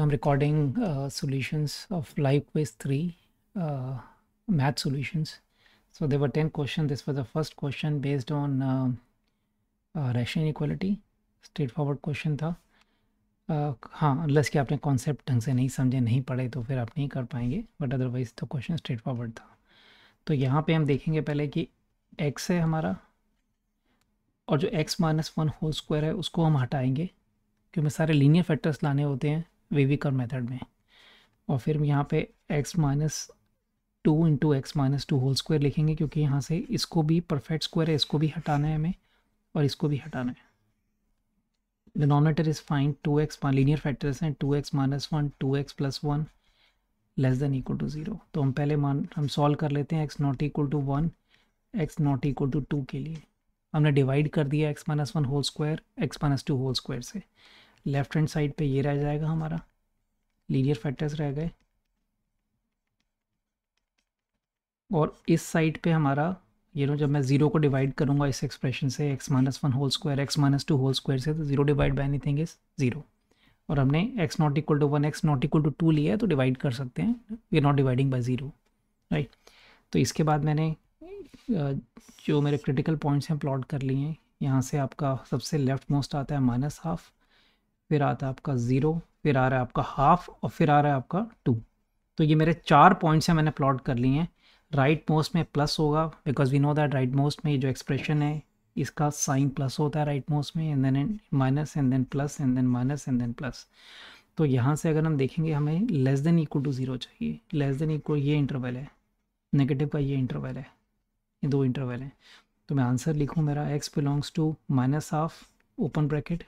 I'm recording uh, solutions of live quiz 3 uh, math solutions. So there were 10 questions. This was the first question based on uh, uh, Russian equality. Straightforward question था uh, हाँ unless कि आपने concept ढंग से नहीं समझे नहीं पढ़े तो फिर आप नहीं कर पाएंगे बट अदरवाइज तो क्वेश्चन स्ट्रेट फॉरवर्ड था तो यहाँ पे हम देखेंगे पहले कि एक्स है हमारा और जो X minus one whole square है उसको हम हटाएंगे क्योंकि सारे लीनियर फैक्टर्स लाने होते हैं वेविकर मेथड में और फिर यहाँ पे x minus two into X minus two whole square लिखेंगे क्योंकि यहाँ से इसको भी परफेक्ट स्क्वायर है इसको भी हटाना है हमें और इसको भी हटाना है denominator is find two x linear factors हैं two x minus one two x plus one less than equal to zero तो हम पहले मान हम सॉल्व कर लेते हैं x not equal to one x not equal to two के लिए हमने डिवाइड कर दिया x minus one whole square x minus two whole square से लेफ्ट हैंड साइड पे ये रह जाएगा हमारा लीनियर फैक्टर्स रह गए और इस साइड पे हमारा ये नो जब मैं ज़ीरो को डिवाइड करूँगा इस एक्सप्रेशन से x minus one whole square x minus two whole square से तो zero divide by thing is zero और हमने x not equal to one x not equal to two लिया है तो डिवाइड कर सकते हैं we are not dividing by zero right तो इसके बाद मैंने जो मेरे क्रिटिकल पॉइंट्स हैं प्लॉट कर लिए हैं यहाँ से आपका सबसे लेफ्ट मोस्ट आता है माइनस हाफ फिर आता है आपका ज़ीरो फिर आ रहा है आपका हाफ और फिर आ रहा है आपका टू तो ये मेरे चार पॉइंट्स हैं मैंने प्लॉट कर लिए हैं राइट मोस्ट में प्लस होगा because we know that right most में ये जो एक्सप्रेशन है इसका साइन प्लस होता है राइट मोस्ट में and then minus and then plus and then minus and then plus तो यहाँ से अगर हम देखेंगे हमें less than equal to zero चाहिए लेस देन इक्वल ये इंटरवल है नेगेटिव का ये इंटरवल है ये दो इंटरवल हैं तो मैं आंसर लिखूँ मेरा x belongs to minus half open bracket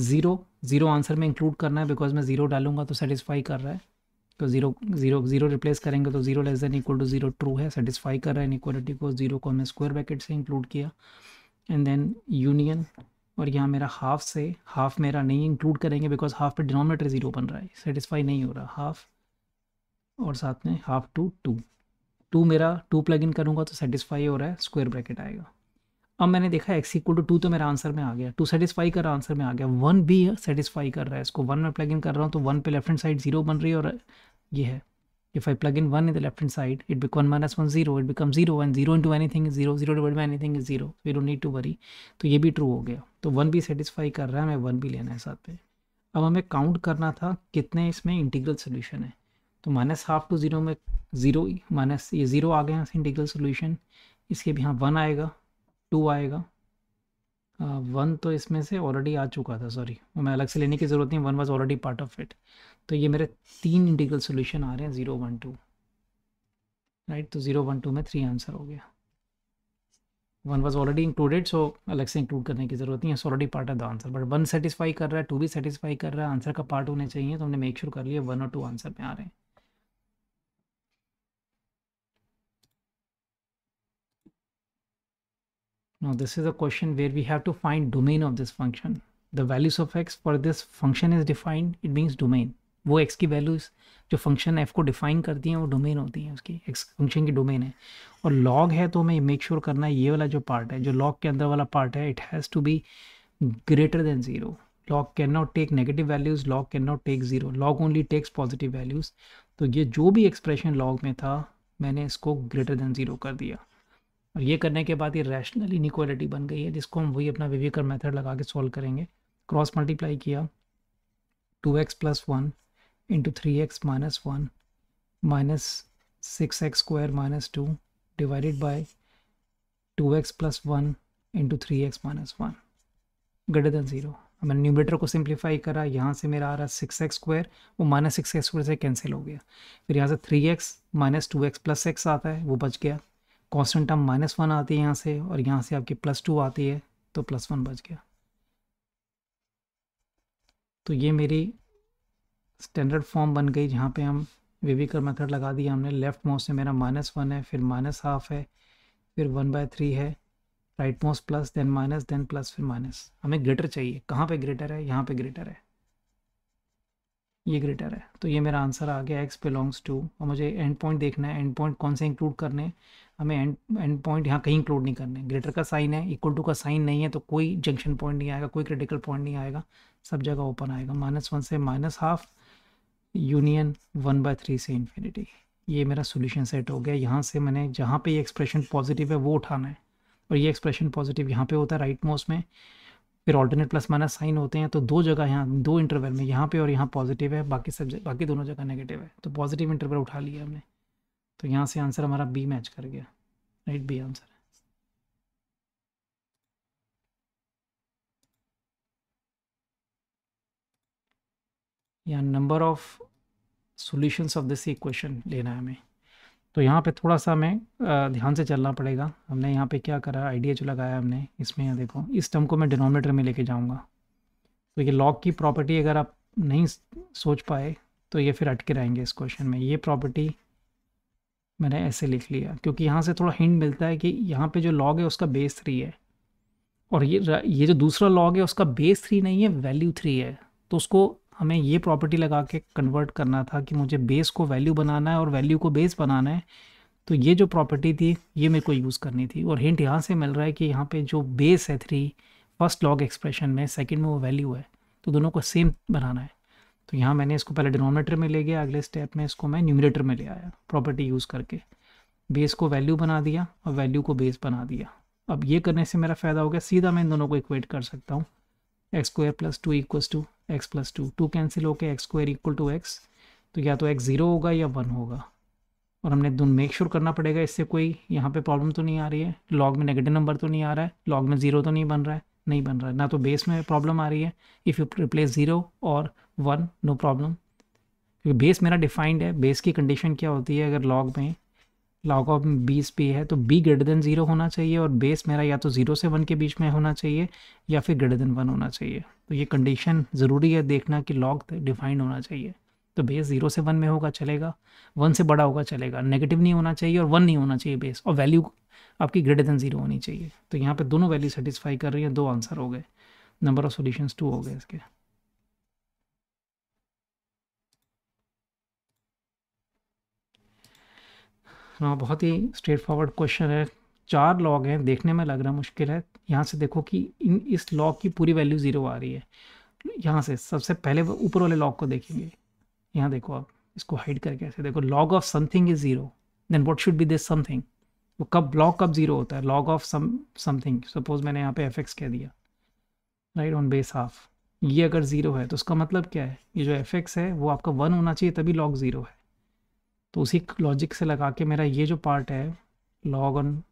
zero zero answer में इंक्लूड करना है बिकॉज मैं ज़ीरो डालूंगा तो सेटिस्फाई कर रहा है तो ज़ीरो ज़ीरो ज़ीरो रिप्लेस करेंगे तो zero less than equal to zero true है सेटिस्फाई कर रहा है इनिक्वालिटी को ज़ीरो को हमने स्क्वायर ब्रैकेट से इंक्लूड किया एंड देन यूनियन और यहाँ मेरा हाफ से हाफ मेरा नहीं इंक्लूड करेंगे बिकॉज हाफ पे डिनोमिनेटर ज़ीरो बन रहा है सेटिस्फाई नहीं हो रहा हाफ और साथ में हाफ टू टू टू मेरा टू प्लग इन करूँगा तो सेटिस्फाई हो रहा है स्क्वायर ब्रैकेट आएगा अब मैंने देखा एक्स इक्वल टू टू तो मेरा आंसर में आ गया टू सेटिस्फाई कर आंसर में आ गया वन भी सेटिस्फाई कर रहा है इसको वन में प्लग इन कर रहा हूँ तो वन पे लेफ्ट हैंड साइड जीरो बन रही है और ये है if I plug in one in the left hand side, it becomes 1 zero 1, 0, it becomes 0, and 0 into anything is zero 0 divided by anything is zero we don't need to worry तो ये भी true हो गया तो one भी satisfy कर रहा है हमें वन भी लेना है साथ में अब हमें काउंट करना था कितने इसमें इंटीग्रल सोल्यूशन है तो माइनस हाफ टू ज़ीरो में ज़ीरो माइनस ये ज़ीरो आ हैं इंटीग्रल सोल्यूशन इसके भी यहाँ वन आएगा टू आएगा वन तो इसमें से ऑलरेडी आ चुका था सॉरी मैं अलग से लेने की ज़रूरत नहीं one was already part of it तो ये मेरे तीन इंटीग्रल सॉल्यूशन आ रहे हैं ज़ीरो वन टू राइट तो ज़ीरो वन टू में थ्री आंसर हो गया one was already included so अलग से इंक्लूड करने की ज़रूरत नहीं है already part of the answer but one satisfy कर रहा है टू भी सेटिस्फाई कर रहा है आंसर का पार्ट होने चाहिए तो हमने मेक श्योर कर लिया वन और टू आंसर में आ रहे हैं Now this is a question where we have to find domain of this function. The values of x for this function is defined. It means domain. वो x की values जो function f को define करती हैं वो domain होती हैं उसकी x function की domain है और log है तो हमें make sure करना है ये वाला जो part है जो log के अंदर वाला part है it has to be greater than zero log cannot take negative values log cannot take zero log only takes positive values तो ये जो भी expression log में था मैंने इसको greater than zero कर दिया और ये करने के बाद ये रैशनल इनिक्वालिटी बन गई है जिसको हम वही अपना विवेकर मेथड लगा के सॉल्व करेंगे क्रॉस मल्टीप्लाई किया two x plus one into three x minus one minus six x square minus two divided by two x plus one into three x minus one greater than zero मैंने numerator को simplify करा यहाँ से मेरा आ रहा है six x square वो माइनस सिक्स एक्स स्क्वायर से कैंसिल हो गया फिर यहाँ से three x minus two x plus x आता है वो बच गया कॉन्स्टेंट टर्म माइनस वन आती है यहाँ से और यहाँ से आपकी प्लस टू आती है तो प्लस वन बच गया तो ये मेरी स्टैंडर्ड फॉर्म बन गई जहाँ पे हम वेविकर मेथड लगा दिया हमने लेफ्ट मोस्ट से मेरा माइनस वन है फिर माइनस हाफ है फिर वन बाय थ्री है right most plus then minus then plus फिर माइनस हमें ग्रेटर चाहिए कहाँ पे ग्रेटर है यहाँ पे ग्रेटर है ये ग्रेटर है तो ये मेरा आंसर आ गया एक्स बिलोंग्स टू और मुझे एंड पॉइंट देखना है एंड पॉइंट कौन से इंक्लूड करने हैं हमें एंड एंड पॉइंट यहाँ कहीं इंक्लूड नहीं करने ग्रेटर का साइन है इक्वल टू का साइन नहीं है तो कोई जंक्शन पॉइंट नहीं आएगा कोई क्रिटिकल पॉइंट नहीं आएगा सब जगह ओपन आएगा माइनस वन से minus half union one by three से इन्फिनिटी ये मेरा सोल्यूशन सेट हो गया यहाँ से मैंने जहाँ पे ये एक्सप्रेशन पॉजिटिव है वो उठाना है और ये एक्सप्रेशन पॉजिटिव यहाँ पे होता है राइट मोस्ट में फिर ऑल्टरनेट प्लस माइनस साइन होते हैं तो दो जगह यहाँ दो इंटरवल में यहाँ पे और यहाँ पॉजिटिव है बाकी सब बाकी दोनों जगह नेगेटिव है तो पॉजिटिव इंटरवल उठा लिया हमने तो यहाँ से आंसर हमारा बी मैच कर गया राइट बी आंसर है या number of solutions of this equation लेना है हमें तो यहाँ पे थोड़ा सा हमें ध्यान से चलना पड़ेगा हमने यहाँ पे क्या करा आई डी लगाया हमने इसमें यहाँ देखो इस टर्म को मैं डिनोमिनेटर में लेके जाऊँगा तो ये लॉग की प्रॉपर्टी अगर आप नहीं सोच पाए तो ये फिर अटके रहेंगे इस क्वेश्चन में ये प्रॉपर्टी मैंने ऐसे लिख लिया क्योंकि यहाँ से थोड़ा हिंट मिलता है कि यहाँ पर जो लॉग है उसका बेस थ्री है और ये ये जो दूसरा लॉग है उसका बेस थ्री नहीं है वैल्यू थ्री है तो उसको हमें ये प्रॉपर्टी लगा के कन्वर्ट करना था कि मुझे बेस को वैल्यू बनाना है और वैल्यू को बेस बनाना है तो ये जो प्रॉपर्टी थी ये मेरे को यूज़ करनी थी और हिंट यहाँ से मिल रहा है कि यहाँ पे जो बेस है थ्री फर्स्ट लॉग एक्सप्रेशन में सेकंड में वो वैल्यू है तो दोनों को सेम बनाना है तो यहाँ मैंने इसको पहले डिनोमिनेटर में ले गया अगले स्टेप में इसको मैं न्यूमिनेटर में ले आया प्रॉपर्टी यूज़ करके बेस को वैल्यू बना दिया और वैल्यू को बेस बना दिया अब ये करने से मेरा फ़ायदा हो गया सीधा मैं इन दोनों को इक्वेट कर सकता हूँ x square plus two equals two x plus two two cancel होकर x square equal to x तो या तो एक्स ज़ीरो होगा या वन होगा और हमने दोनों मेक श्योर करना पड़ेगा इससे कोई यहाँ पे प्रॉब्लम तो नहीं आ रही है लॉग में नेगेटिव नंबर तो नहीं आ रहा है लॉग में ज़ीरो तो नहीं बन रहा है नहीं बन रहा है ना तो बेस में प्रॉब्लम आ रही है इफ़ यू रिप्लेस ज़ीरो और वन नो प्रॉब्लम क्योंकि बेस मेरा डिफाइंड है बेस की कंडीशन क्या होती है अगर लॉग में लॉग ऑफ बीस पे है तो बी ग्रेटर देन ज़ीरो होना चाहिए और बेस मेरा या तो ज़ीरो से वन के बीच में होना चाहिए या फिर ग्रेटर देन वन होना चाहिए तो ये कंडीशन ज़रूरी है देखना कि लॉग डिफाइंड होना चाहिए तो बेस ज़ीरो से वन में होगा चलेगा वन से बड़ा होगा चलेगा नेगेटिव नहीं होना चाहिए और वन नहीं होना चाहिए बेस और वैल्यू आपकी ग्रेटर देन ज़ीरो होनी चाहिए तो यहाँ पर दोनों वैल्यू सेटिस्फाई कर रही हैं दो आंसर हो गए नंबर ऑफ सोल्यूशन टू हो गए इसके ना बहुत ही स्ट्रेट फॉरवर्ड क्वेश्चन है चार लॉग हैं देखने में लग रहा मुश्किल है यहाँ से देखो कि इन इस लॉग की पूरी वैल्यू ज़ीरो आ रही है यहाँ से सबसे पहले ऊपर वाले लॉग को देखेंगे यहाँ देखो आप इसको हाइड करके ऐसे देखो log of something is zero then what should be this something वो कब लॉग कब ज़ीरो होता है log of some something suppose मैंने यहाँ पे एफ कह दिया राइट ऑन बेस हाफ ये अगर ज़ीरो है तो उसका मतलब क्या है ये जो एफ है वो आपका वन होना चाहिए तभी लॉग ज़ीरो है तो उसी लॉजिक से लगा के मेरा ये जो पार्ट है लॉग ऑन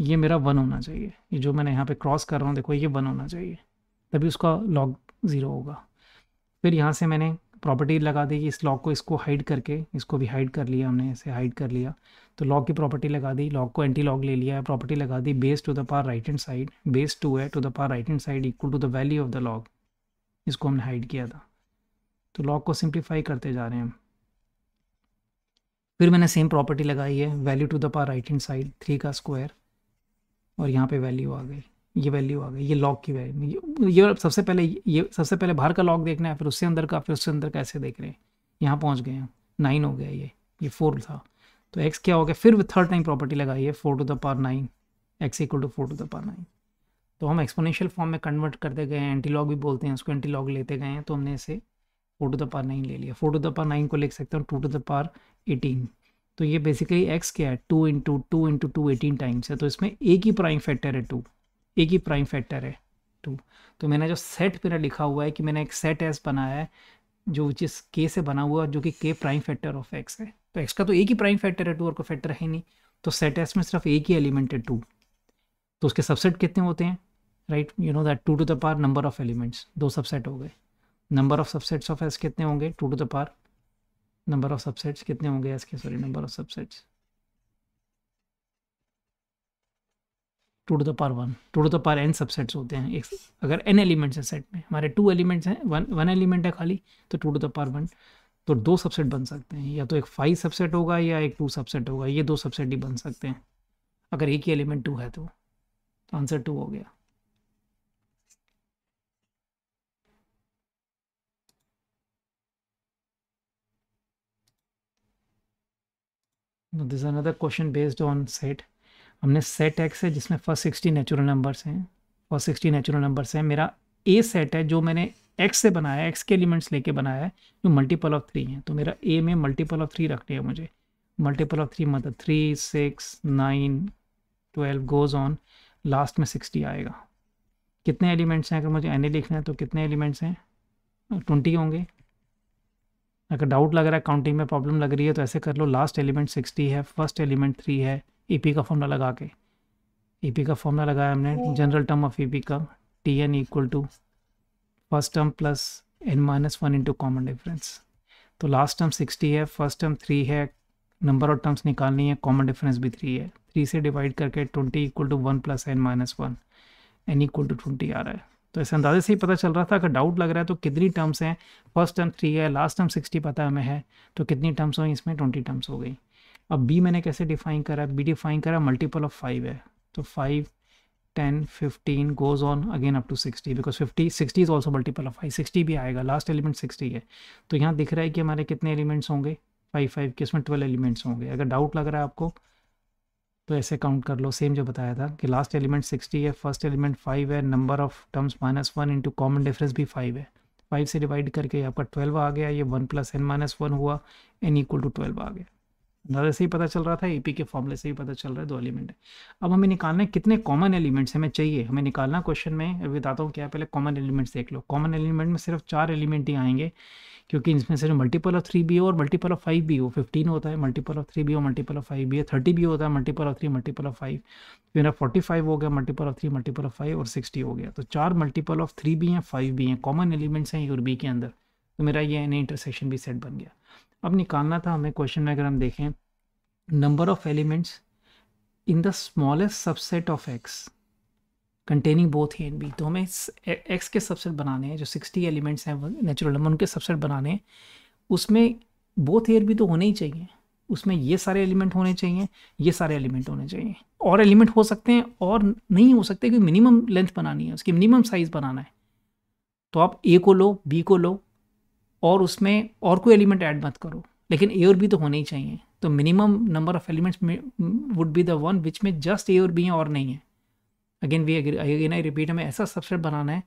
ये मेरा वन होना चाहिए ये जो मैंने यहाँ पे क्रॉस कर रहा हूँ देखो ये वन होना चाहिए तभी उसका लॉग ज़ीरो होगा फिर यहाँ से मैंने प्रॉपर्टी लगा दी कि इस लॉग को इसको हाइड करके इसको भी हाइड कर लिया हमने इसे हाइड कर लिया तो लॉग की प्रॉपर्टी लगा दी लॉग को एंटी लॉग ले लिया प्रॉपर्टी लगा दी base to the power right hand side base two है to the power right hand side equal to the value of the log इसको हमने हाइड किया था तो लॉग को सिंप्लीफाई करते जा रहे हैं फिर मैंने सेम प्रॉपर्टी लगाई है value to the power right hand side three का स्क्वायर और यहाँ पे वैल्यू आ गई ये वैल्यू आ गई ये लॉग की वैल्यू ये, सबसे पहले ये सबसे पहले बाहर का लॉग देखना है फिर उससे अंदर का फिर उससे अंदर कैसे देख रहे हैं यहाँ पहुँच गए हैं नाइन हो गया ये ये फोर था तो एक्स क्या हो गया फिर थर्ड टाइम प्रॉपर्टी लगाई है four to the power nine x equal to four to the power nine तो हम एक्सपोनेंशियल फॉर्म में कन्वर्ट करते गए हैं लॉग भी बोलते हैं उसको एंटी लॉग लेते गए हैं तो हमने इसे four to the power nine ले लिया four to the power nine को लिख सकते हूँ two to the power eighteen तो ये बेसिकली एक्स क्या है two into two into two eighteen times है तो इसमें एक ही प्राइम फैक्टर है टू एक ही प्राइम फैक्टर है टू तो मैंने जो सेट मेरा लिखा हुआ है कि मैंने एक सेट एस बनाया है जो जिस के से बना हुआ जो कि के प्राइम फैक्टर ऑफ एक्स है तो एक्स का तो एक ही प्राइम फैक्टर है टू और कोई फैक्टर है नहीं तो सेट एस में सिर्फ एक ही एलिमेंट है टू तो उसके सबसेट कितने होते हैं right you know that two to the power number of elements दो सबसेट हो गए number of subsets of S कितने होंगे two to the power number of subsets कितने होंगे एस के sorry number of subsets two to the power one two to the power n subsets होते हैं एक अगर एन एलिमेंट्स हैं सेट में हमारे टू एलिमेंट्स हैं वन वन एलिमेंट है खाली तो two to the power one तो दो सबसेट बन सकते हैं या तो एक फाइव सबसेट होगा या एक टू सबसेट होगा ये दो सबसेट ही बन सकते हैं अगर एक ही एलिमेंट टू है तो आंसर तो टू हो गया this another question based on set हमने सेट एक्स है जिसमें फर्स्ट सिक्सटी नेचुरल नंबर्स हैं फर्स्ट सिक्सटी नेचुरल नंबर्स हैं मेरा ए सेट है जो मैंने एक्स से बनाया है एक्स के एलिमेंट्स लेके बनाया है जो मल्टीपल ऑफ थ्री हैं तो मेरा ए में मल्टीपल ऑफ थ्री रखने है मुझे मल्टीपल ऑफ थ्री मतलब three six nine twelve goes on last में सिक्सटी आएगा कितने एलिमेंट्स हैं अगर मुझे एन ए लिखना है तो कितने एलिमेंट्स हैं ट्वेंटी होंगे अगर डाउट लग रहा है काउंटिंग में प्रॉब्लम लग रही है तो ऐसे कर लो लास्ट एलिमेंट सिक्सटी है फर्स्ट एलिमेंट थ्री है पी e का फॉर्मला लगा के पी e का फॉर्मला लगाया हमने जनरल टर्म ऑफ पी का T n equal to first term plus n minus one into common difference तो लास्ट टर्म सिक्सटी है फर्स्ट टर्म थ्री है नंबर ऑफ टर्म्स निकालनी है कॉमन डिफरेंस भी थ्री है थ्री से डिवाइड करके twenty equal to one plus n minus one n equal to twenty आ रहा है तो इस अंदाजे से ही पता चल रहा था अगर डाउट लग रहा है तो कितनी टर्म्स हैं फर्स्ट टर्म थ्री है लास्ट टर्म सिक्सटी पता हमें है तो कितनी टर्म्स हुई इसमें ट्वेंटी टर्म्स हो गई अब बी मैंने कैसे डिफाइन करा बी डिफाइन करा मल्टीपल ऑफ फाइव है तो five ten fifteen goes on again up to sixty because fifty sixty is also multiple of five sixty भी आएगा लास्ट एलिमेंट सिक्सटी है तो यहाँ दिख रहा है कि हमारे कितने एलिमेंट्स होंगे फाइव फाइव के इसमें ट्वेल्व एलिमेंट्स होंगे अगर डाउट लग रहा है आपको तो ऐसे काउंट कर लो सेम जो बताया था कि लास्ट एलिमेंट सिक्सटी है फर्स्ट एलिमेंट फाइव है number of terms minus one into common difference भी फाइव है फाइव से डिवाइड करके आपका ट्वेल्व आ गया ये one plus n minus one हुआ एन इक्वल टू ट्वेल्व आ गया अंदाजे तो से ही पता चल रहा था ए के फॉर्मूले से ही पता चल रहा है दो एलिमेंट है अब हमें निकालना है कितने कॉमन एलिमेंट्स हमें चाहिए हमें निकालना क्वेश्चन में बताता हूँ क्या पहले कॉमन एलिमेंट्स देख लो कॉमन एलिमेंट में सिर्फ चार एलिमेंट ही आएंगे क्योंकि इसमें से जो मल्टीपल ऑफ थ्री भी हो और मल्टीपल ऑफ फाइव भी हो फिफ्टीन होता है मल्टीपल ऑफ थ्री भी हो मल्टीपल ऑफ फाइव भी है थर्टी भी होता है multiple of three multiple of five मेरा फोर्टी फाइव हो गया multiple of three multiple of five और सिक्सटी हो गया तो चार मल्टीपल ऑफ थ्री भी हैं फाइव भी हैं कॉमन एलिमेंट्स हैं यूर और बी के अंदर तो मेरा ये एन इंटरसेक्शन भी सेट बन गया अब निकालना था हमें क्वेश्चन में अगर हम देखें number of elements in the smallest subset of x containing both A and B तो हमें एक्स के सबसेट बनाने हैं जो सिक्सटी एलिमेंट्स हैं नेचुरल नंबर उनके सबसेट बनाने हैं उसमें बोथ ए एंड बी तो होने ही चाहिए उसमें ये सारे एलिमेंट होने चाहिए ये सारे एलिमेंट होने चाहिए और एलिमेंट हो सकते हैं और नहीं हो सकते क्योंकि मिनिमम लेंथ बनानी है उसकी मिनिमम साइज़ बनाना है तो आप ए को लो बी को लो और उसमें और कोई एलिमेंट ऐड मत करो लेकिन ए और बी तो होने ही चाहिए तो minimum number of elements would be the one which में जस्ट ए और बी हैं और नहीं है again we again I repeat हमें ऐसा सबसेट बनाना है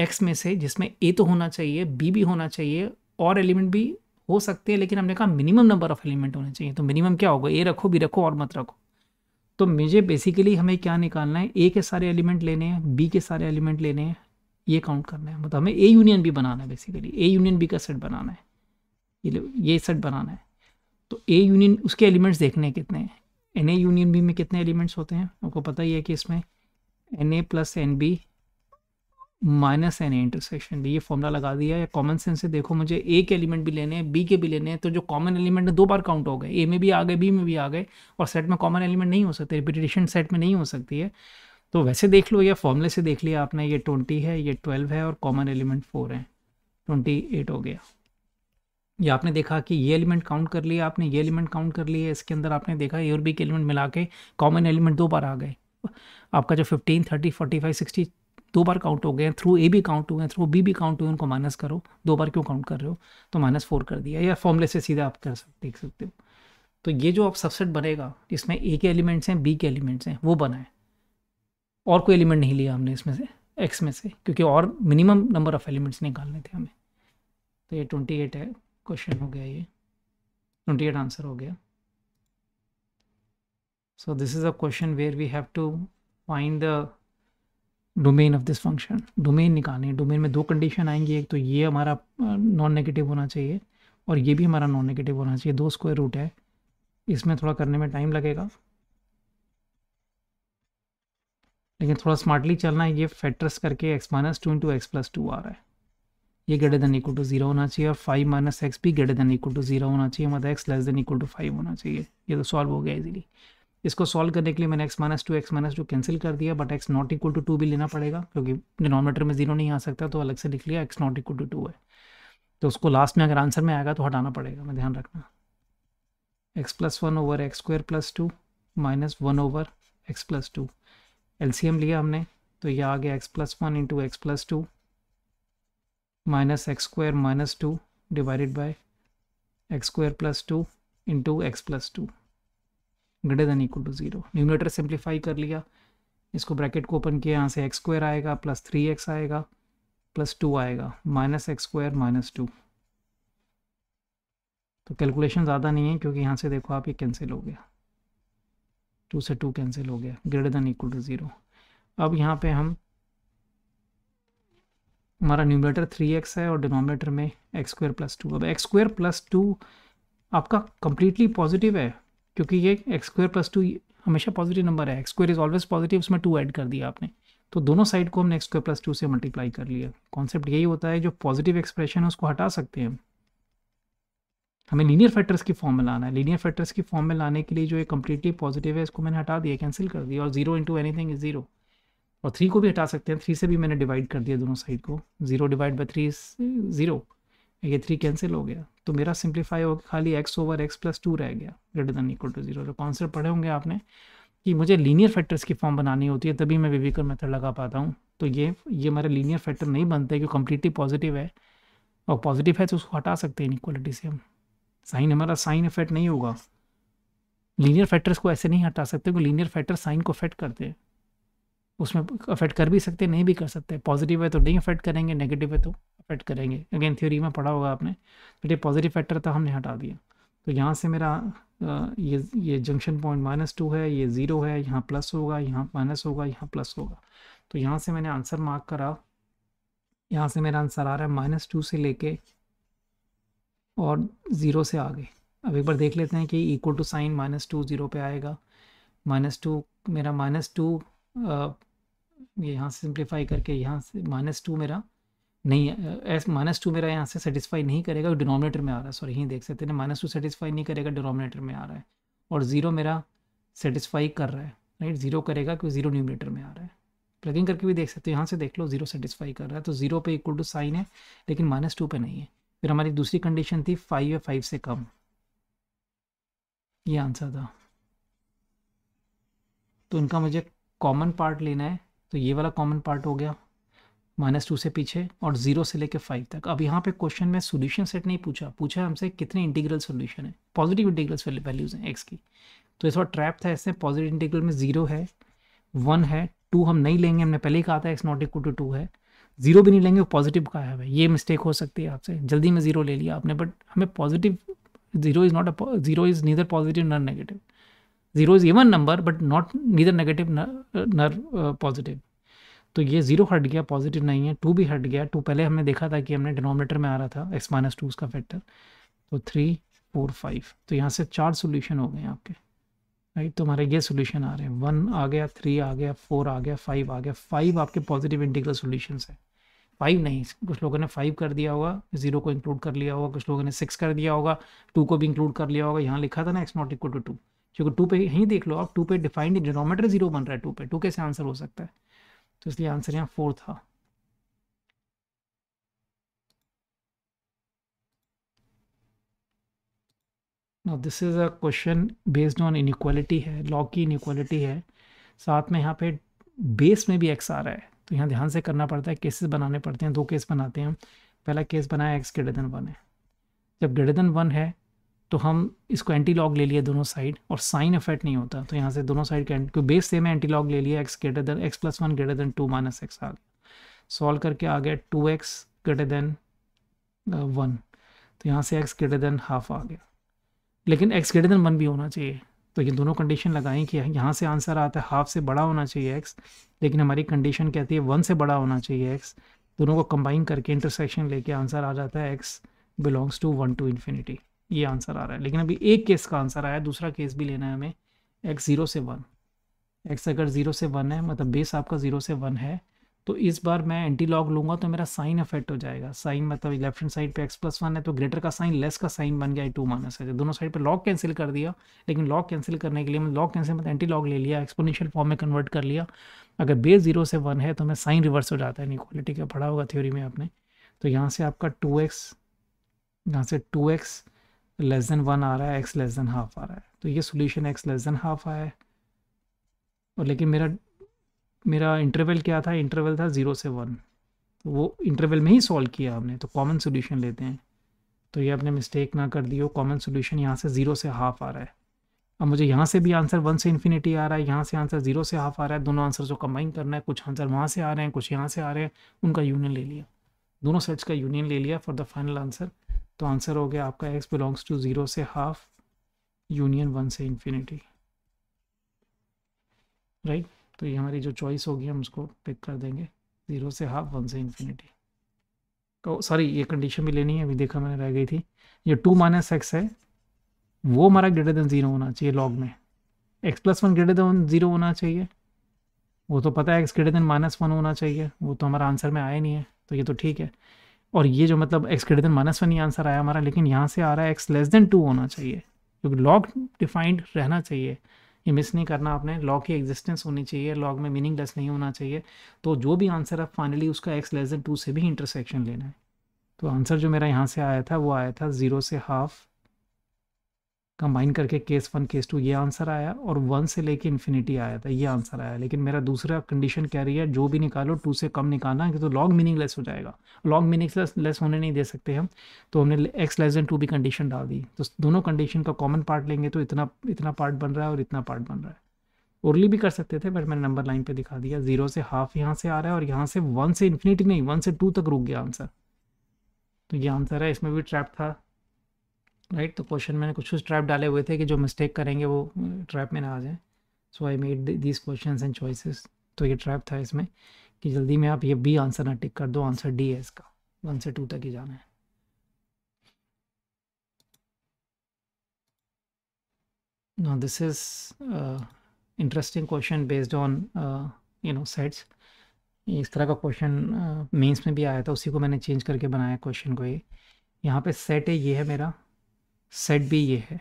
एक्स में से जिसमें ए तो होना चाहिए बी भी होना चाहिए और एलिमेंट भी हो सकते हैं लेकिन हमने कहा मिनिमम नंबर ऑफ एलिमेंट होने चाहिए तो मिनिमम क्या होगा ए रखो बी रखो और मत रखो तो मुझे बेसिकली हमें क्या निकालना है ए के सारे एलिमेंट लेने हैं बी के सारे एलिमेंट लेने हैं ये काउंट करना है मतलब हमें ए यूनियन भी बनाना है बेसिकली ए यूनियन बी का सेट बनाना है ये सेट बनाना है तो ए यूनियन उसके एलिमेंट्स देखने हैं कितने हैं एन ए यूनियन बी में कितने एलिमेंट्स होते हैं आपको पता ही है कि इसमें n A plus n B minus n A intersection B ये फॉर्मूला लगा दिया या कॉमन सेंस से देखो मुझे ए के एलिमेंट भी लेने हैं बी के भी लेने हैं तो जो कॉमन एलिमेंट है दो बार काउंट हो गए ए में भी आ गए बी में भी आ गए और सेट में कॉमन एलिमेंट नहीं हो सकते रिपीटेशन सेट में नहीं हो सकती है तो वैसे देख लो या फॉर्मूले से देख लिया आपने ये ट्वेंटी है ये ट्वेल्व है और कॉमन एलिमेंट फोर है ट्वेंटी एट हो गया ये आपने देखा कि ये एलिमेंट काउंट कर लिया आपने ये एलिमेंट काउंट कर लिया इसके अंदर आपने देखा ए और बी के एलिमेंट मिला के कॉमन एलिमेंट दो बार आ गए आपका जो fifteen thirty forty five sixty दो बार काउंट हो गए हैं थ्रू ए भी काउंट हुए हैं थ्रू बी भी काउंट हुए उनको माइनस करो दो बार क्यों काउंट कर रहे हो तो माइनस फोर कर दिया या फॉर्मूले से सीधा आप कर सकते देख सकते हो तो ये जो आप सबसेट बनेगा इसमें ए के एलिमेंट्स हैं बी के एलिमेंट्स हैं वो बनाए और कोई एलिमेंट नहीं लिया हमने इसमें से एक्स में से क्योंकि और मिनिमम नंबर ऑफ एलिमेंट्स निकालने थे हमें तो ये ट्वेंटी एट है क्वेश्चन हो गया ये ट्वेंटी एट आंसर हो गया So this is a question where we have to find the domain of this function domain निकालें डोमेन में दो कंडीशन आएंगी एक तो ये हमारा नॉन नेगेटिव होना चाहिए और ये भी हमारा नॉन नेगेटिव होना चाहिए दो स्क्वायर रूट है इसमें थोड़ा करने में टाइम लगेगा लेकिन थोड़ा स्मार्टली चलना है ये फैक्ट्रस करके x minus two into x plus two आ रहा है ये greater than equal to zero होना चाहिए और फाइव माइनस एक्स भी greater than equal to zero होना चाहिए मतलब x less than equal to five होना चाहिए ये तो सॉल्व हो गया इजीली इसको सॉल्व करने के लिए मैंने x minus two x minus two cancel कर दिया but x not equal to two भी लेना पड़ेगा क्योंकि डिनोमीटर में जीरो नहीं आ सकता तो अलग से लिख लिया x not equal to two है तो उसको लास्ट में अगर आंसर में आएगा तो हटाना पड़ेगा मैं ध्यान रखना x plus one over x square plus two minus one over x plus two L लिया हमने तो यह आ गया x plus one into x plus two minus x square minus two divided by x square plus two into x plus two greater than equal to zero numerator simplify कर लिया इसको bracket को ओपन किया यहाँ से x square आएगा plus three x आएगा plus two आएगा minus x square minus two तो कैलकुलेशन ज़्यादा नहीं है क्योंकि यहाँ से देखो आप ये कैंसिल हो गया टू से टू कैंसिल हो गया greater than equal to zero अब यहाँ पे हम हमारा न्यूमिनेटर थ्री एक्स है और डिनोमिनेटर में एक्स स्क्वायर प्लस टू अब एक्स स्क्वायर प्लस टू आपका कंप्लीटली पॉजिटिव है क्योंकि ये एक्स स्क्वायर प्लस टू हमेशा पॉजिटिव नंबर है x square is always positive उसमें टू ऐड कर दिया आपने तो दोनों साइड को हमने एक्स स्क्वायर प्लस टू से मल्टीप्लाई कर लिया कॉन्सेप्ट यही होता है जो पॉजिटिव एक्सप्रेशन है उसको हटा सकते हैं हमें लीनियर फैक्टर्स की फॉर्म में लाना है लीनियर फैक्टर्स की फॉर्म में लाने के लिए जो एक कम्प्लीटली पॉजिटिव है इसको मैंने हटा दिया कैंसिल कर दिया और zero into anything is zero और थ्री को भी हटा सकते हैं थ्री से भी मैंने डिवाइड कर दिया दोनों साइड को zero divide by three is zero ये थ्री कैंसिल हो गया तो मेरा सिंप्लीफाई हो खाली x over x plus two रह गया greater than equal to zero तो कॉन्सेप्ट पढ़े होंगे आपने कि मुझे लीनियर फैक्टर्स की फॉर्म बनानी होती है तभी मैं विवेकर मेथड लगा पाता हूँ तो ये ये मेरे लीनियर फैक्टर नहीं बनते क्योंकि कम्प्लीटली पॉजिटिव है और पॉजिटिव है तो उसको हटा सकते हैं इक्वालिटी से हम साइन हमारा साइन इफेक्ट नहीं होगा लीनियर फैक्टर्स को ऐसे नहीं हटा सकते क्योंकि लीनियर फैक्टर साइन को अफेक्ट करते हैं उसमें अफेक्ट कर भी सकते नहीं भी कर सकते पॉजिटिव है तो नहीं अफेक्ट करेंगे नेगेटिव है तो फिट करेंगे अगेन थ्योरी में पढ़ा होगा आपने बट ये पॉजिटिव फैक्टर था हमने हटा दिया तो यहाँ से मेरा ये ये जंक्शन पॉइंट माइनस टू है ये ज़ीरो है यहाँ प्लस होगा यहाँ माइनस होगा यहाँ प्लस होगा तो यहाँ से मैंने आंसर मार्क करा यहाँ से मेरा आंसर आ रहा है माइनस टू से लेके और ज़ीरो से आगे अब एक बार देख लेते हैं कि equal to sign minus two zero पर आएगा माइनस टू मेरा माइनस टू ये यहाँ से सिंप्लीफाई करके यहाँ से माइनस टू मेरा नहीं एस माइनस टू मेरा यहाँ से सेटिस्फाई नहीं करेगा डिनोमिनेटर में आ रहा है सॉरी यहीं देख सकते हैं माइनस टू सेटिस्फाई नहीं करेगा डिनोमिनेटर में आ रहा है और ज़ीरो मेरा सेटिस्फाई कर रहा है राइट ज़ीरो करेगा क्योंकि ज़ीरो न्यूमिनेटर में आ रहा है प्लगिंग करके भी देख सकते हो यहाँ से देख लो ज़ीरो सेटिस्फाई कर रहा है तो ज़ीरो पे इक्वल टू साइन है लेकिन माइनस टू पे नहीं है फिर हमारी दूसरी कंडीशन थी फाइव या फाइव से कम ये आंसर था तो इनका मुझे कॉमन पार्ट लेना है तो ये वाला कॉमन पार्ट हो गया माइनस टू से पीछे और जीरो से लेकर फाइव तक अब यहाँ पे क्वेश्चन में सोल्यूशन सेट नहीं पूछा पूछा हमसे कितने इंटीग्रल सोल्यूशन है पॉजिटिव इंटीग्रल वैल्यूज हैं एक्स की तो इस बार ट्रैप था इसमें पॉजिटिव इंटीग्रल में जीरो है वन है टू हम नहीं लेंगे हमने पहले ही कहा था x not equal to two है जीरो भी नहीं लेंगे वो पॉजिटिव का है भाई ये मिस्टेक हो सकती है आपसे जल्दी में जीरो ले लिया आपने बट हमें positive zero is not zero is neither positive nor negative zero is even number but not neither negative nor positive तो ये जीरो हट गया पॉजिटिव नहीं है टू भी हट गया टू पहले हमने देखा था कि हमने डिनोमिनेटर में आ रहा था एक्स माइनस टू उसका फैक्टर तो थ्री फोर फाइव तो यहाँ से चार सोल्यूशन हो गए आपके राइट तो हमारे ये सोल्यूशन आ रहे हैं वन आ गया थ्री आ गया फोर आ गया फाइव आ गया फाइव आपके पॉजिटिव इंटीग्रल सोल्यूशन है फाइव नहीं कुछ लोगों ने फाइव कर दिया होगा जीरो को इंक्लूड कर लिया होगा कुछ लोगों ने सिक्स कर दिया होगा टू को भी इंक्लूड कर लिया होगा यहाँ लिखा था ना x not equal to two क्योंकि टू पे यहीं देख लो आप टू पे डिफाइंड डिनोमीटर जीरो बन रहा है टू पे टू कैसे आंसर हो सकता है तो इसलिए आंसर यहाँ फोर था this is a question based on on inequality है लॉ की इक्वालिटी है साथ में यहाँ पे बेस में भी एक्स आ रहा है तो यहाँ ध्यान से करना पड़ता है केसेस बनाने पड़ते हैं दो केस बनाते हैं पहला केस बनाया एक्स ग्रेटर देन वन है जब ग्रेटर देन वन है तो हम इसको एंटी लॉग ले लिए दोनों साइड और साइन इफेक्ट नहीं होता तो यहाँ से दोनों साइड के क्योंकि बेस सेम है एंटी लॉग ले लिया x greater than x plus one greater than two minus x आ गया सॉल्व करके आ गया two x greater than one तो यहाँ से एक्स ग्रेटर देन हाफ आ गया लेकिन एक्स ग्रेटर देन वन भी होना चाहिए तो ये दोनों कंडीशन लगाएं कि यहाँ से आंसर आता है हाफ से बड़ा होना चाहिए एक्स लेकिन हमारी कंडीशन कहती है वन से बड़ा होना चाहिए एक्स दोनों को कंबाइन करके इंटरसेक्शन लेके आंसर आ जाता है x belongs to one to infinity ये आंसर आ रहा है लेकिन अभी एक केस का आंसर आया दूसरा केस भी लेना है हमें एक्स ज़ीरो से वन एक्स अगर ज़ीरो से वन है मतलब बेस आपका ज़ीरो से वन है तो इस बार मैं एंटी लॉग लूंगा तो मेरा साइन अफेक्ट हो जाएगा साइन मतलब लेफ्ट हैंड साइड पे एक्स प्लस वन है तो ग्रेटर का साइन लेस का साइन बन गया टू माइनस है दोनों साइड पे लॉग कैंसिल कर दिया लेकिन लॉग कैंसिल करने के लिए मैं लॉग कैंसिल मतलब एंटी लॉग ले लिया एक्सपोनेंशियल फॉर्म में कन्वर्ट कर लिया अगर बेस जीरो से वन है तो मैं साइन रिवर्स हो जाता है इक्वालिटी का पढ़ा होगा थ्योरी में आपने तो यहाँ से आपका टू एक्स यहाँ से two x less than one आ रहा है एक्स लेस देन हाफ आ रहा है तो ये solution x less than half आया है और लेकिन मेरा मेरा इंटरवल क्या था इंटरवल था ज़ीरो से वन तो वो इंटरवल में ही सॉल्व किया हमने तो कॉमन सोल्यूशन लेते हैं तो ये आपने मिस्टेक ना कर दी हो कॉमन सोल्यूशन यहाँ से ज़ीरो से हाफ आ रहा है अब मुझे यहाँ से भी आंसर वन से इन्फिनिटी आ रहा है यहाँ से आंसर जीरो से हाफ आ रहा है दोनों आंसर को कंबाइन करना है कुछ आंसर वहाँ से आ रहे हैं कुछ यहाँ से आ रहे हैं उनका यूनियन ले लिया दोनों सेट्स का यूनियन ले लिया फॉर द फाइनल आंसर तो आंसर हो गया आपका एक्स बिलोंग्स टू ज़ीरो से हाफ यूनियन वन से इन्फिनिटी राइट तो ये हमारी जो चॉइस होगी हम उसको पिक कर देंगे ज़ीरो से हाफ वन से इन्फिनिटी तो सॉरी ये कंडीशन भी लेनी है अभी देखा मैंने रह गई थी ये टू माइनस एक्स है वो हमारा ग्रेटर देन ज़ीरो होना चाहिए लॉग में x plus one greater than zero होना चाहिए वो तो पता है x greater than minus one होना चाहिए वो तो हमारा आंसर में आया नहीं है तो ये तो ठीक है और ये जो मतलब x greater than minus one ही आंसर आया हमारा लेकिन यहाँ से आ रहा है एक्स लेस देन टू होना चाहिए क्योंकि लॉग डिफाइंड रहना चाहिए ये मिस नहीं करना आपने लॉग की एग्जिस्टेंस होनी चाहिए लॉग में मीनिंगलेस नहीं होना चाहिए तो जो भी आंसर है फाइनली उसका एक्स लेस देन टू से भी इंटरसेक्शन लेना है तो आंसर जो मेरा यहाँ से आया था वो आया था ज़ीरो से हाफ कंबाइन करके केस वन केस टू ये आंसर आया और वन से लेके इन्फिनिटी आया था ये आंसर आया लेकिन मेरा दूसरा कंडीशन कह रही है जो भी निकालो टू से कम निकालना है तो लॉग लेस हो जाएगा लॉग मीनिंग लेस होने नहीं दे सकते हम तो हमने एक्स लेस देन टू भी कंडीशन डाल दी तो दोनों कंडीशन का कॉमन पार्ट लेंगे तो इतना इतना पार्ट बन रहा है और इतना पार्ट बन रहा है ओरली भी कर सकते थे बट मैंने नंबर लाइन पर दिखा दिया जीरो से हाफ यहाँ से आ रहा है और यहाँ से वन से इन्फिनिटी नहीं वन से टू तक रुक गया आंसर तो ये आंसर है इसमें भी ट्रैप था राइट तो क्वेश्चन मैंने कुछ कुछ ट्रैप डाले हुए थे कि जो मिस्टेक करेंगे वो ट्रैप uh, में ना आ जाए so I made these question and choices तो ये ट्रैप था इसमें कि जल्दी में आप ये बी आंसर ना टिक कर दो आंसर डी है इसका वन से टू तक ही जाना है ना this is interesting question based on you know sets इस तरह का क्वेश्चन मेंस uh, में भी आया था उसी को मैंने चेंज करके बनाया क्वेश्चन को ये यहाँ पे सेट है ये है मेरा सेट भी ये है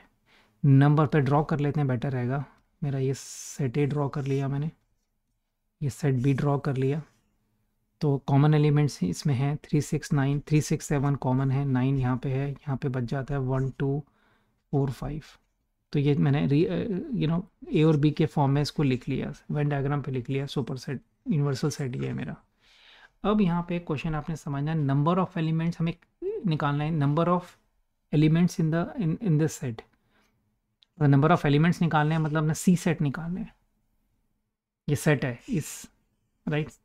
नंबर पे ड्रॉ कर लेते हैं बेटर रहेगा मेरा ये सेट ए ड्रॉ कर लिया मैंने ये सेट बी ड्रॉ कर लिया तो कॉमन एलिमेंट्स इसमें हैं three six nine three six seven common है नाइन यहाँ पे है यहाँ पे बच जाता है वन टू फोर फाइव तो ये मैंने यू नो ए और बी के फॉर्म में इसको लिख लिया वन डायग्राम पे लिख लिया सुपर सेट यूनिवर्सल सेट ये है मेरा अब यहाँ पे क्वेश्चन आपने समझना है नंबर ऑफ एलिमेंट्स हमें निकालना है number of elements in the in in this set तो नंबर ऑफ एलिमेंट्स निकालने हैं मतलब सी सेट निकालने हैं ये सेट है इस राइट right?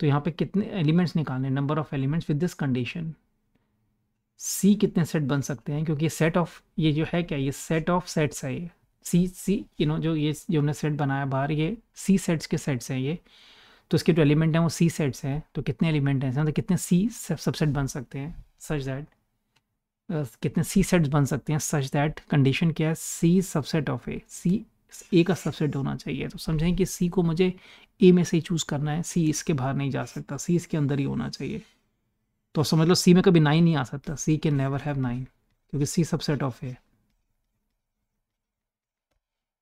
तो यहाँ पे कितने एलिमेंट्स निकालने number of elements with this condition C कितने सेट बन सकते हैं क्योंकि सेट ऑफ ये जो है क्या ये सेट ऑफ सेट्स है ये सी सी यू नो जो ये जो हमने सेट बनाया बाहर ये सी सेट्स के सेट्स हैं ये तो इसके जो एलिमेंट हैं वो सी सेट्स हैं तो कितने एलिमेंट हैं तो कितने सी सबसेट बन सकते हैं सच दैट कितने सी सेट्स बन सकते हैं सच दैट कंडीशन क्या है सी सबसेट ऑफ ए सी ए का सबसेट होना चाहिए तो समझें कि सी को मुझे ए में से ही चूज़ करना है सी इसके बाहर नहीं जा सकता सी इसके अंदर ही होना चाहिए तो समझ लो सी में कभी नाइन नहीं आ सकता सी के नेवर हैव नाइन क्योंकि C subset of A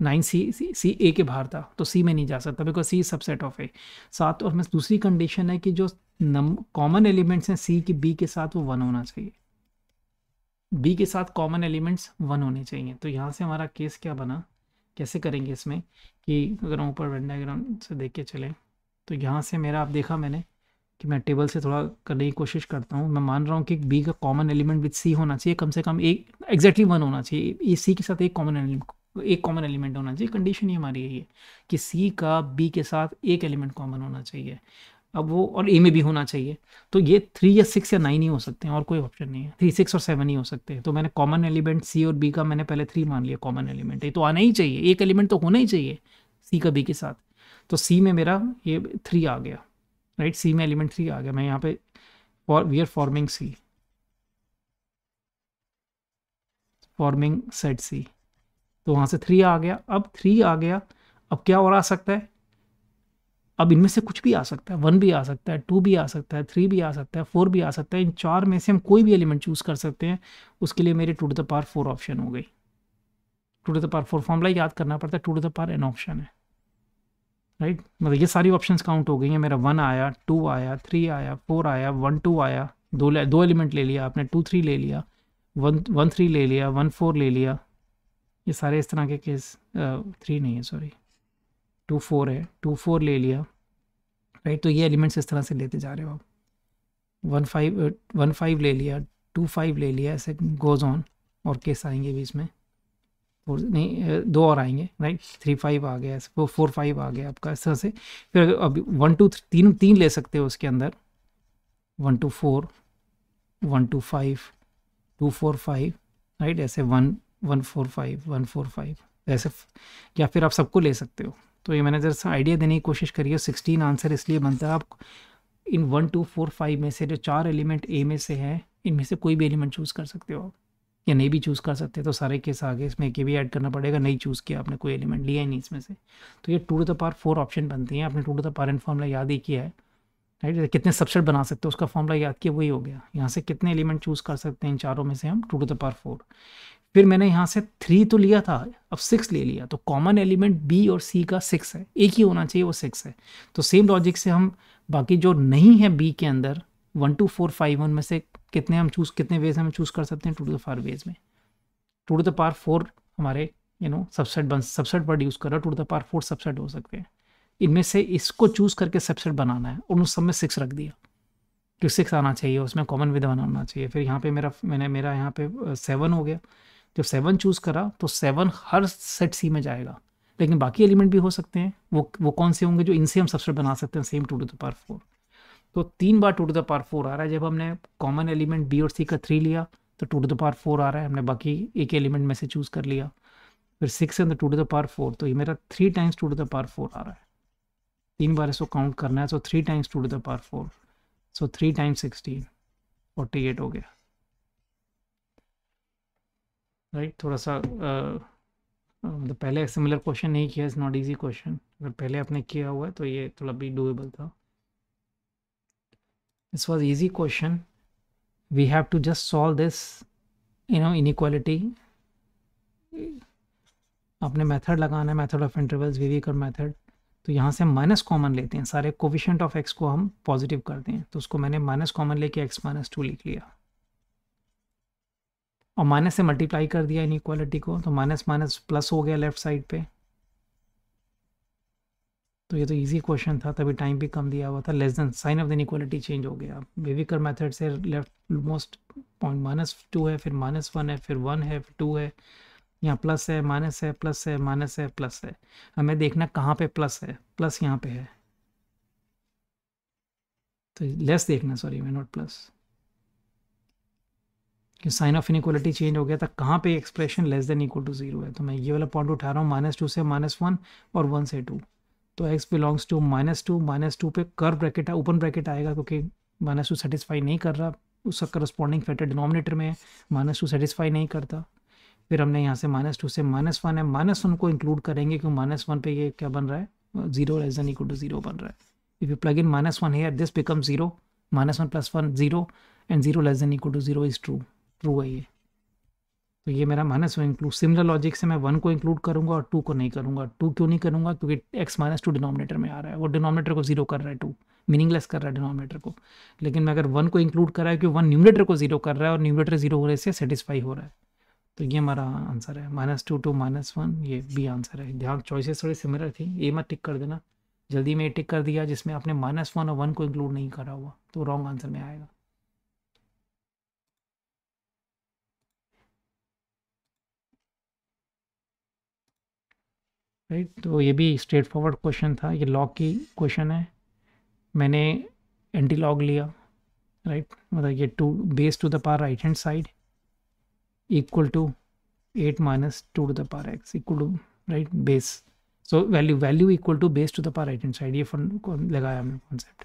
nine C C A के बाहर था तो सी में नहीं जा सकता because C subset of A साथ और में दूसरी कंडीशन है कि जो नम कॉमन एलिमेंट्स हैं सी की बी के साथ वो वन होना चाहिए बी के साथ कॉमन एलिमेंट्स वन होने चाहिए तो यहाँ से हमारा केस क्या बना कैसे करेंगे इसमें कि अगर हम ऊपर वन डायग्राम से देख के चलें तो यहाँ से मेरा आप देखा मैंने कि मैं टेबल से थोड़ा करने की कोशिश करता हूँ मैं मान रहा हूँ कि बी का कॉमन एलिमेंट विथ सी होना चाहिए कम से कम एक एग्जैक्टली वन होना चाहिए ये सी के साथ एक कॉमन एलिमेंट एक कॉमन एलिमेंट होना चाहिए कंडीशन ही हमारी यही है कि सी का बी के साथ एक एलिमेंट कॉमन होना चाहिए अब वो और ए में भी होना चाहिए तो ये थ्री या सिक्स या नाइन ही हो सकते हैं और कोई ऑप्शन नहीं है थ्री सिक्स और सेवन ही हो सकते हैं तो मैंने कॉमन एलिमेंट सी और बी का मैंने पहले थ्री मान लिया कॉमन एलिमेंट है तो आना ही चाहिए एक एलिमेंट तो होना ही चाहिए सी का बी के साथ तो सी में मेरा ये थ्री आ गया राइट सी में एलिमेंट थ्री आ गया मैं यहाँ पे for we are forming C forming set C तो वहाँ से थ्री आ गया अब थ्री आ गया अब क्या और आ सकता है अब इनमें से कुछ भी आ सकता है वन भी आ सकता है टू भी आ सकता है थ्री भी आ सकता है फोर भी आ सकता है इन चार में से हम कोई भी एलिमेंट चूज़ कर सकते हैं उसके लिए मेरे two to the power four option हो गई two to the power four formula याद करना पड़ता है two to the power n option है राइट मतलब ये सारी ऑप्शंस काउंट हो गई हैं मेरा वन आया टू आया थ्री आया फोर आया वन टू आया दो दो एलिमेंट ले लिया आपने टू थ्री ले लिया वन वन थ्री ले लिया वन फोर ले लिया ये सारे इस तरह के केस थ्री नहीं है सॉरी टू फोर है टू फोर ले लिया राइट तो ये एलिमेंट्स इस तरह से लेते जा रहे हो आप वन फाइव वन फाइव ले लिया टू फाइव ले लिया ऐसे गोज ऑन और केस आएंगे भी इसमें फोर नहीं uh, दो और आएंगे राइट थ्री फाइव आ गया वो फोर फाइव आ गया आपका इस तरह से फिर अब वन टू तीन तीन ले सकते हो उसके अंदर one two four one two five two four five right ऐसे one one four five one four five ऐसे या फिर आप सबको ले सकते हो तो ये मैंने जरा आइडिया देने की कोशिश करी है सिक्सटीन आंसर इसलिए बनता है आप इन वन टू फोर फाइव में से जो चार एलिमेंट ए में से है इनमें से कोई भी एलिमेंट चूज़ कर सकते हो आप या नहीं भी चूज़ कर सकते तो सारे केस आगे इसमें एक भी ऐड करना पड़ेगा नहीं चूज़ किया आपने कोई एलिमेंट लिया ही नहीं इसमें से तो ये two to the power four option बनती हैं आपने two to the power and formula याद ही किया है राइट कितने सबसेट बना सकते हो उसका फॉर्मला याद किया वही हो गया यहाँ से कितने एलिमेंट चूज़ कर सकते हैं इन चारों में से हम two to the power four फिर मैंने यहाँ से थ्री तो लिया था अब सिक्स ले लिया तो कॉमन एलिमेंट बी और सी का सिक्स है एक ही होना चाहिए वो सिक्स है तो सेम लॉजिक से हम बाकी जो नहीं है बी के अंदर one two four five one में से कितने हम चूज कितने वेज हम चूज कर सकते हैं टू टू द वेज में two to the power four हमारे यू नो सबसेट बन सबसेट वर्ड यूज़ कर रहा two to the power four subset हो सकते हैं इनमें से इसको चूज़ करके सबसेट बनाना है और उस सब में सिक्स रख दिया कि सिक्स आना चाहिए उसमें कॉमन विद वन आना चाहिए फिर यहाँ पे मेरा मैंने मेरा यहाँ पे सेवन हो गया जब सेवन चूज़ करा तो सेवन हर सेट सी में जाएगा लेकिन बाकी एलिमेंट भी हो सकते हैं वो वो कौन से होंगे जो इनसे हम सबसे बना सकते हैं same two to the power four तो तीन बार two to the power four आ रहा है जब हमने कॉमन एलिमेंट बी और सी का थ्री लिया तो two to the power four आ रहा है हमने बाकी एक एलिमेंट में से चूज़ कर लिया फिर six and two to the power four तो ये मेरा three times two to the power four आ रहा है तीन बार इसको काउंट करना है so three times two to the power four so three times sixteen forty eight हो गया राइट थोड़ा सा मतलब पहले सिमिलर क्वेश्चन नहीं किया इज़ नॉट इजी क्वेश्चन अगर पहले आपने किया हुआ है तो ये थोड़ा भी डूएबल था this was easy question we have to just solve this you know inequality अपने मेथड लगाना है मेथड ऑफ इंटरवल्स कर मेथड तो यहाँ से माइनस कॉमन लेते हैं सारे कोविशेंट ऑफ एक्स को हम पॉजिटिव करते हैं तो उसको मैंने माइनस कॉमन लेके एक्स माइनस टू लिख लिया और माइनस से मल्टीप्लाई कर दिया इक्वालिटी को तो माइनस माइनस प्लस हो गया लेफ्ट साइड पे तो ये तो इजी क्वेश्चन था तभी टाइम भी कम दिया हुआ था less than sign of the inequality change हो गया बेविकर मेथड से left most point minus two है फिर माइनस वन है फिर वन है फिर टू है यहाँ प्लस है माइनस है प्लस है माइनस है प्लस है हमें देखना कहाँ पे प्लस है प्लस यहाँ पे है तो लेस देखना सॉरी मैं नॉट प्लस कि साइन ऑफ इनिक्वलिटी चेंज हो गया था कहाँ पे expression less than equal to zero है तो मैं ये वाला पॉइंट उठा रहा हूँ माइनस टू से माइनस वन और वन से टू तो x belongs to minus two minus two पे कर ब्रैकेट ओपन ब्रैकेट आएगा क्योंकि माइनस टू सेटिस्फाई नहीं कर रहा उसका करस्पॉन्डिंग फैक्टर डिनोमिनेटर में है माइनस टू सेटिस्फाई नहीं करता फिर हमने यहाँ से माइनस टू से माइनस वन है माइनस वन को इंक्लूड करेंगे क्योंकि माइनस वन पे ये क्या बन रहा है zero less than equal to zero बन रहा है if you plug in minus one here this become zero minus one plus one zero and zero less than equal to zero is true true है ये तो ये मेरा minus one include similar logic से मैं वन को include करूंगा और टू को नहीं करूंगा टू क्यों नहीं करूंगा क्योंकि एक्स माइनस टू डिनोमिनेटर में आ रहा है वो डिनोमिनेटर को जीरो कर रहा है टू मीनिंगलेस कर रहा है डिनोमिनेटर को लेकिन मैं अगर वन को इंक्लूड कर रहा है क्योंकि वन न्यूमिनेटर को जीरो कर रहा है और न्यूमिनेटर जीरो होने से सेटिस्फाई हो रहा है तो ये हमारा आंसर है minus two to minus one ये बी आंसर है ध्यान चॉइसेस थोड़ी सिमिलर थी ये मत टिक कर देना जल्दी में टिक कर दिया जिसमें आपने माइनस वन और वन को इंक्लूड नहीं करा हुआ तो रॉन्ग आंसर में आएगा राइट तो ये भी स्ट्रेट फॉरवर्ड क्वेश्चन था ये लॉग की क्वेश्चन है मैंने एंटी लॉग लिया राइट मतलब ये two base to the power right hand side equal to eight minus two to the power x equal to right base so value value equal to base to the power right hand side ये लगाया हमने concept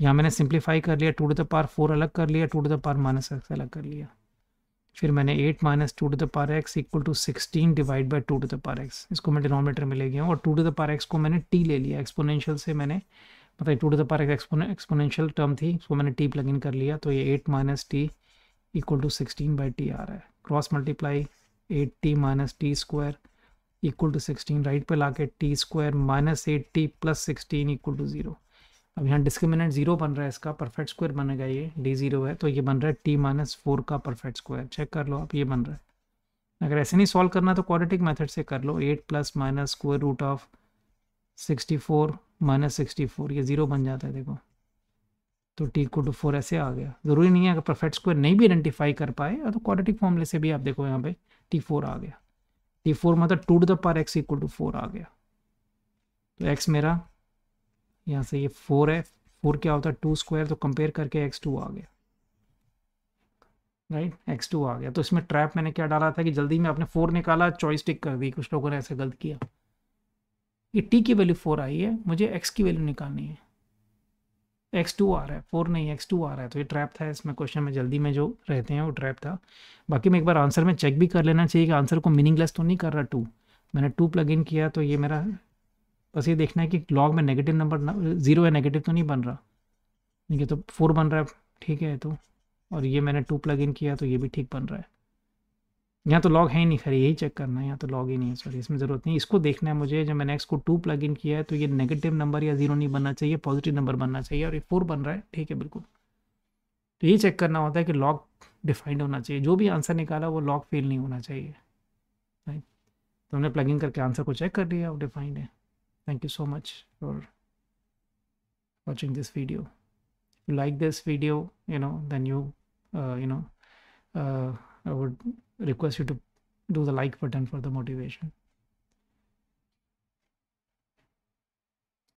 यहाँ मैंने simplify कर लिया two to the power four अलग कर लिया two to the power minus x अलग कर लिया फिर मैंने eight minus two to the power x equal to sixteen divide by two to the power x इसको मैं डिनोमीटर में ले गया हूँ और two to the power x को मैंने टी ले लिया एक्सपोनेंशियल से मैंने मतलब two to the power x exponential term थी उसको मैंने टी प्लग इन कर लिया तो ये eight minus t equal to sixteen by t आ रहा है cross multiply eight t minus t square equal to sixteen right पर ला के t square minus eight t plus sixteen equal to zero अब यहाँ डिस्क्रिमिनेंट जीरो बन रहा है इसका परफेक्ट स्क्वायर बनेगा ये डी जीरो है तो ये बन रहा है टी माइनस फोर का परफेक्ट स्क्वायर चेक कर लो आप ये बन रहा है अगर ऐसे नहीं सॉल्व करना तो क्वाड्रेटिक मेथड से कर लो eight plus minus square root of sixty four minus sixty four ये जीरो बन जाता है देखो तो टी को टू फोर ऐसे आ गया ज़रूरी नहीं है अगर परफेक्ट स्क्वायर नहीं भी आइडेंटिफाई कर पाए तो क्वाड्रेटिक फॉर्मूले से भी आप देखो यहाँ पे टी फोर आ गया टी फोर मतलब two to the power x equal to four आ गया तो एक्स मेरा यहाँ से ये फोर है फोर क्या होता है टू स्क्वायर तो कंपेयर करके एक्स टू आ गया राइट एक्स टू आ गया तो इसमें ट्रैप मैंने क्या डाला था कि जल्दी में आपने फोर निकाला चॉइस टिक कर दी कुछ लोगों ने ऐसे गलत किया ये टी की वैल्यू फोर आई है मुझे एक्स की वैल्यू निकालनी है एक्स टू आ रहा है फोर नहीं एक्स टू आ रहा है तो ये ट्रैप था इसमें क्वेश्चन में जल्दी में जो रहते हैं वो ट्रैप था बाकी मैं एक बार आंसर में चेक भी कर लेना चाहिए कि आंसर को मीनिंगलेस तो नहीं कर रहा टू मैंने टू प्लग इन किया तो ये मेरा बस ये देखना है कि लॉग में नेगेटिव नंबर ज़ीरो है नेगेटिव तो नहीं बन रहा ठीक है तो फोर बन रहा है ठीक है तो और ये मैंने टू प्लग इन किया तो ये भी ठीक बन रहा है यहाँ तो लॉग है ही नहीं खरी यही चेक करना है यहाँ तो लॉग ही नहीं है सॉरी इसमें ज़रूरत नहीं इसको देखना है मुझे जब मैंने एक्स को टू प्लग इन किया है तो ये नेगेटिव नंबर या जीरो नहीं बनना चाहिए पॉजिटिव नंबर बनना चाहिए और ये फोर बन रहा है ठीक है बिल्कुल तो ये चेक करना होता है कि लॉग डिफाइंड होना चाहिए जो भी आंसर निकाला वो लॉग फेल नहीं होना चाहिए राइट तो हमने प्लग इन करके आंसर को चेक कर लिया वो डिफाइंड है Thank you so much for watching this video. If you like this video, you know, then you, uh, you know, uh, I would request you to do the like button for the motivation.